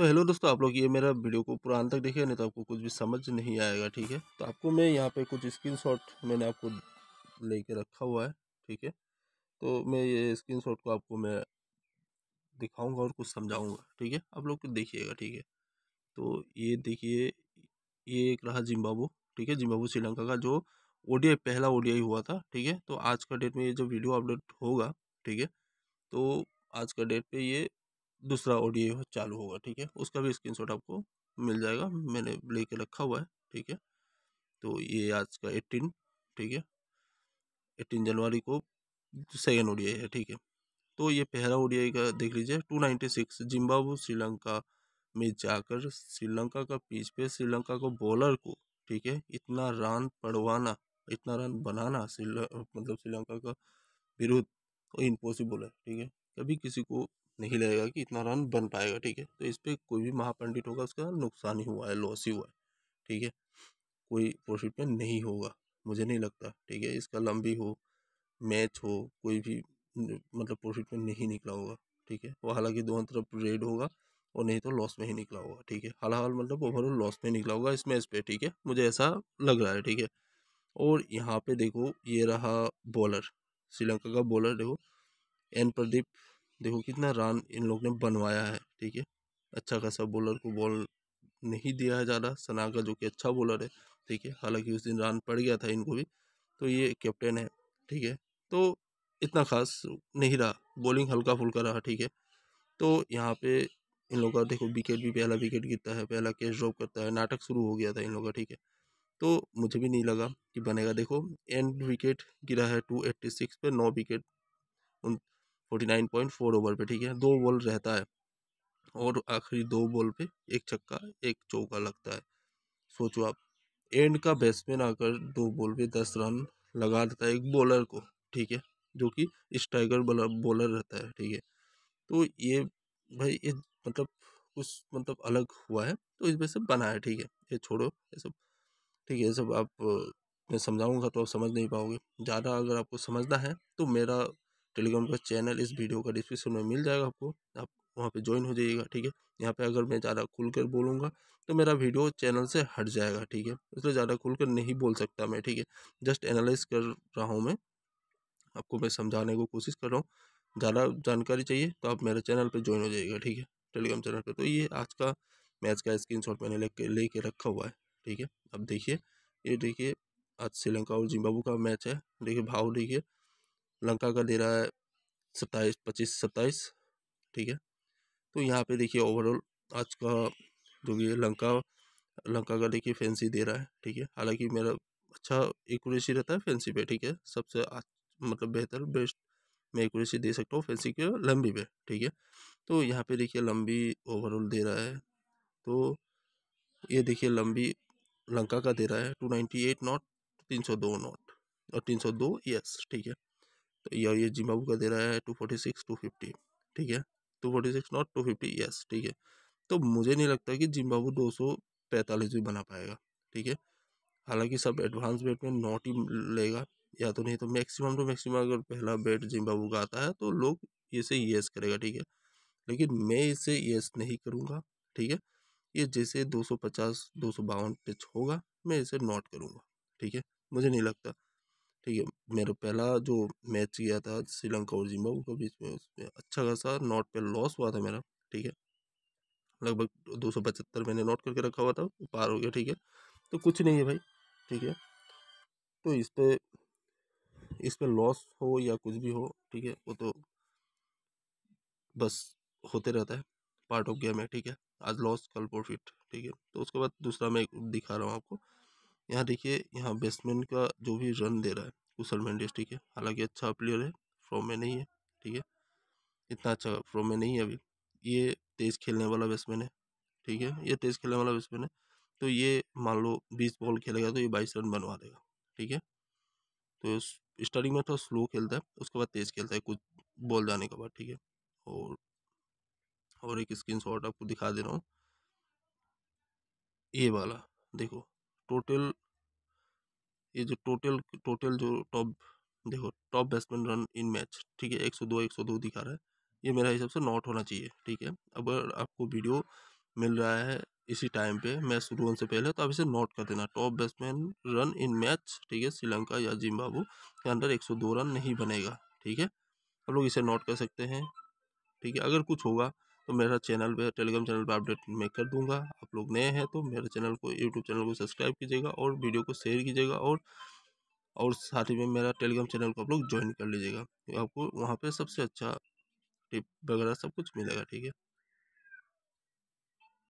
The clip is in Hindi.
तो हेलो दोस्तों आप लोग ये मेरा वीडियो को पूरा अंत तक देखिए नहीं तो आपको कुछ भी समझ नहीं आएगा ठीक है तो आपको मैं यहाँ पे कुछ स्क्रीनशॉट मैंने आपको लेके रखा हुआ है ठीक है तो मैं ये स्क्रीनशॉट को आपको मैं दिखाऊंगा और कुछ समझाऊंगा ठीक है आप लोग देखिएगा ठीक है तो ये देखिए ये एक रहा जिम्बाबू ठीक है जिम्बाबू श्रीलंका का जो ओडीआई पहला ओडीआई हुआ था ठीक है तो आज का डेट में ये जब वीडियो अपडेट होगा ठीक है तो आज का डेट पर ये दूसरा ऑडियो चालू होगा ठीक है उसका भी स्क्रीन आपको मिल जाएगा मैंने लेके रखा हुआ है ठीक है तो ये आज का एट्टीन ठीक है एट्टीन जनवरी को सेकेंड ओडीआई है ठीक है तो ये पहला ओडीआई का देख लीजिए two ninety six Zimbabwe Sri Lanka में जाकर श्रीलंका का पिच पे श्रीलंका को बॉलर को ठीक है इतना रन पड़वाना इतना रन बनाना श्रीलंका मतलब श्रीलंका का विरुद्ध इम्पॉसिबल है ठीक है कभी किसी को नहीं लगेगा कि इतना रन बन पाएगा ठीक है तो इस पर कोई भी महापंडित होगा उसका नुकसान ही हुआ है लॉस ही हुआ है ठीक है कोई प्रॉफिट में नहीं होगा मुझे नहीं लगता ठीक है इसका लंबी हो मैच हो कोई भी मतलब प्रॉफिट में नहीं निकला होगा ठीक है वो हालांकि दोनों तरफ रेड होगा और नहीं तो लॉस में ही निकला होगा ठीक है हालांकि मतलब ओवरऑल लॉस में निकला होगा इसमें इस पर ठीक है मुझे ऐसा लग रहा है ठीक है और यहाँ पे देखो ये रहा बॉलर श्रीलंका का बॉलर देखो एन प्रदीप देखो कितना रन इन लोग ने बनवाया है ठीक है अच्छा खासा बॉलर को बॉल नहीं दिया है ज़्यादा सनाका जो कि अच्छा बॉलर है ठीक है हालांकि उस दिन रन पड़ गया था इनको भी तो ये कैप्टन है ठीक है तो इतना खास नहीं रहा बॉलिंग हल्का फुल्का रहा ठीक है तो यहाँ पे इन लोग का देखो विकेट भी पहला विकेट गिरता है पहला कैच ड्रॉप करता है नाटक शुरू हो गया था इन लोग का ठीक है तो मुझे भी नहीं लगा कि बनेगा देखो एंड विकेट गिरा है टू एट्टी सिक्स पर नौ विकेट उन forty nine point four over पे ठीक है दो बॉल रहता है और आखिरी दो बॉल पे एक छक्का एक चौका लगता है सोचो आप एंड का बैट्समैन आकर दो बॉल पे दस रन लगा देता है एक बॉलर को ठीक है जो कि स्ट्राइकर बॉलर रहता है ठीक है तो ये भाई ये मतलब कुछ मतलब अलग हुआ है तो इस वजह से बना है ठीक है ये छोड़ो ये सब ठीक है ये सब आप मैं समझाऊंगा तो आप समझ नहीं पाओगे ज़्यादा अगर आपको समझना है तो मेरा टेलीग्राम का चैनल इस वीडियो का डिस्क्रिप्शन में मिल जाएगा आपको आप वहाँ पे ज्वाइन हो जाइएगा ठीक है यहाँ पे अगर मैं ज़्यादा खुल कर बोलूँगा तो मेरा वीडियो चैनल से हट जाएगा ठीक है इसलिए ज़्यादा खुल नहीं बोल सकता मैं ठीक है जस्ट एनालाइज कर रहा हूँ मैं आपको मैं समझाने को कोशिश कर रहा हूँ ज़्यादा जानकारी चाहिए तो आप मेरे चैनल पर ज्वाइन हो जाइएगा ठीक है टेलीग्राम चैनल पर तो ये आज का मैच का स्क्रीन शॉट मैंने ले कर रखा हुआ है ठीक है अब देखिए ये देखिए आज श्रीलंका और जिम्बाबू का मैच है देखिए भाव देखिए लंका का दे रहा है सत्ताईस पच्चीस सत्ताईस ठीक है तो यहाँ पे देखिए ओवरऑल आज का जो भी लंका लंका का देखिए फैंसी दे रहा है ठीक है हालांकि मेरा अच्छा एकूरेसी रहता है फैंसी पे ठीक है सबसे मतलब बेहतर बेस्ट मैं एकूरेसी दे सकता हूँ फैंसी के लंबी पे ठीक है तो यहाँ पे देखिए लंबी ओवरऑल दे रहा है तो ये देखिए लंबी लंका का दे रहा है टू नाइन्टी एट नॉट तीन सौ दो नॉट और तीन सौ दो यस ठीक है या ये जी बाबू का दे रहा है two forty six two fifty ठीक है two forty six not two fifty yes ठीक है तो मुझे नहीं लगता कि जिम्बाबू दो सौ पैंतालीस भी बना पाएगा ठीक है हालांकि सब एडवांस बेट में नॉट ही लेगा या तो नहीं तो मैक्सिमम टू तो मैक्सिमम अगर पहला बेट जिम्बाबू का आता है तो लोग इसे येस करेगा ठीक है लेकिन मैं इसे येस नहीं करूँगा ठीक है ये जैसे दो सौ पचास दो सौ बावन टच होगा मैं इसे नॉट करूँगा ठीक है मुझे नहीं लगता ठीक है मेरा पहला जो मैच गया था श्रीलंका और जिम्बाब्वे के बीच में उसमें अच्छा खासा नॉट पे लॉस हुआ था मेरा ठीक है लगभग दो सौ पचहत्तर मैंने नोट करके रखा हुआ था पार हो गया ठीक है तो कुछ नहीं है भाई ठीक है तो इस पर इस पर लॉस हो या कुछ भी हो ठीक है वो तो बस होते रहता है पार्ट ऑफ गेम है ठीक है आज लॉस कल प्रॉफिट ठीक है तो उसके बाद दूसरा मैं दिखा रहा हूँ आपको यहाँ देखिए यहाँ बैट्समैन का जो भी रन दे रहा है कुशल मेंडिस ठीक है हालांकि अच्छा प्लेयर है फॉर्म में नहीं है ठीक है इतना अच्छा फॉर्म में नहीं है अभी ये तेज़ खेलने वाला बैट्समैन है ठीक है ये तेज़ खेलने वाला बैट्समैन है तो ये मान लो बीस बॉल खेलेगा तो ये बाईस रन बनवा देगा ठीक है तो स्टार्टिंग में थोड़ा स्लो खेलता है उसके बाद तेज़ खेलता है कुछ बॉल जाने के बाद ठीक है और और एक स्क्रीन शॉट आपको दिखा दे रहा हूँ ये वाला देखो टोटल ये जो टोटल टोटल जो टॉप देखो top batsman run in match ठीक है एक सौ दो एक सौ दो दिखा रहा है ये मेरा हिसाब से नॉट होना चाहिए ठीक है अगर आपको वीडियो मिल रहा है इसी टाइम पे मैच शुरू होने से पहले तो आप इसे नोट कर देना top batsman run in match ठीक है श्रीलंका या जिम्बाबू के अंदर एक सौ दो रन नहीं बनेगा ठीक है आप लोग इसे नोट कर सकते हैं ठीक है अगर कुछ होगा तो मेरा चैनल पे टेलीग्राम चैनल पे अपडेट मैं कर दूंगा आप लोग नए हैं तो मेरे चैनल को यूट्यूब चैनल को सब्सक्राइब कीजिएगा और वीडियो को शेयर कीजिएगा और और साथ ही में मेरा टेलीग्राम चैनल को आप लोग ज्वाइन कर लीजिएगा तो आपको वहाँ पर सबसे अच्छा टिप वगैरह सब कुछ मिलेगा ठीक है